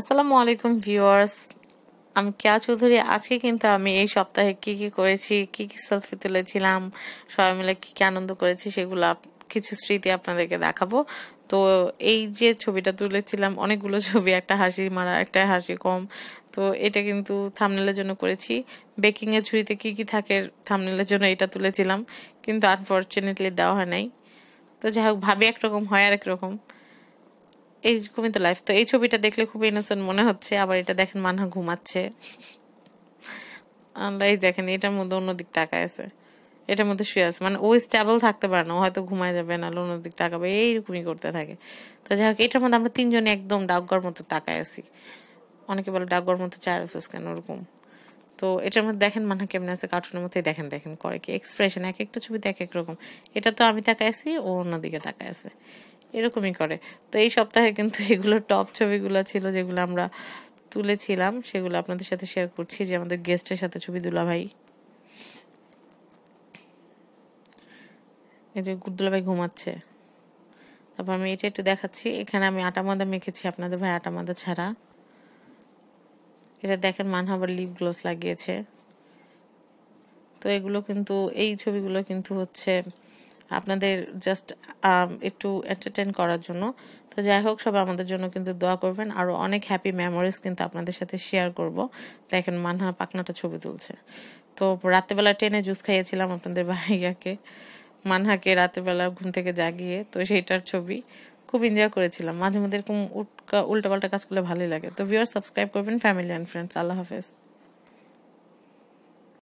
আসসালামু আলাইকুম ভিউয়ার্স আমি কেয়া চৌধুরী আজকে কিন্তু আমি এই সপ্তাহে কি কি করেছি কি কি সেলফি তুলেছিলাম সবাই মিলে কি কি আনন্দ করেছি সেগুলো কিছু স্মৃতি আপনাদেরকে দেখাবো তো এই যে ছবিটা তুলেছিলাম অনেকগুলো ছবি একটা হাসি মারা একটা হাসি কম তো এটা কিন্তু থামনেলের জন্য করেছি বেকিংয়ের ছুরিতে কি কি থাকে থামনেলের জন্য এটা তুলেছিলাম কিন্তু আনফর্চুনেটলি দেওয়া হয় নাই তো যাই হোক ভাবি একরকম হয় আর একরকম রকম এই ঘুমি তো লাইফ তো এই ছবিটা দেখলে খুব ইনোসেন্ট মনে হচ্ছে আবার এটা দেখেন মানহা ঘুমাচ্ছে এই দেখেন এটার মধ্যে অন্যদিক তাকায় আছে এটার মধ্যে শুয়ে আছে মানে ও স্টেবল থাকতে পারে না হয়তো ঘুমায় যাবে না অন্যদিক তাকাবে এইরকমই করতে থাকে তো যাই হোক এটার মধ্যে আমরা তিনজনে একদম ডাকঘর মতো তাকায় আছি অনেকে বলে ডাকঘর মতো চার আসোস কেন ওরকম তো এটার মধ্যে দেখেন মানহা কেমন আছে কার্টুনের মধ্যে দেখেন দেখেন করে কি এক্সপ্রেশন এক একটা ছবি এক এক রকম এটা তো আমি তাকায় আছি ও অন্যদিকে তাকায় আছে এরকমই করে তো এই সপ্তাহে কিন্তু এগুলো টপ ছবিগুলো ছিল যেগুলো আমরা তুলেছিলাম সেগুলো আপনাদের সাথে শেয়ার করছি যে আমাদের গেস্টের সাথে ছবি দুলা ভাই এই যে ভাই ঘুমাচ্ছে তারপর আমি এটা একটু দেখাচ্ছি এখানে আমি আটা মাদা মেখেছি আপনাদের ভাই আটা মাদা ছাড়া এটা দেখেন মান হবার লিপ গ্লোস লাগিয়েছে তো এগুলো কিন্তু এই ছবিগুলো কিন্তু হচ্ছে আপনাদের জাস্ট um, একটু এন্টারটেন করার জন্য তো যাই হোক সবাই আমাদের জন্য কিন্তু দোয়া করবেন আরও অনেক হ্যাপি মেমোরিজ কিন্তু আপনাদের সাথে শেয়ার করব দেখেন মানহা পাকনাটা ছবি তুলছে তো রাত্রেবেলা ট্রেনে জুস খাইয়েছিলাম আপনাদের ভাইয়াকে মানহাকে রাতেরবেলা ঘুম থেকে জাগিয়ে তো সেইটার ছবি খুব এনজয় করেছিলাম মাঝে মধ্যে এরকম উল্টা পাল্টা কাজ করলে ভালোই লাগে তো ভিওর সাবস্ক্রাইব করবেন ফ্যামিলি অ্যান্ড ফ্রেন্ডস আল্লাহ হাফেজ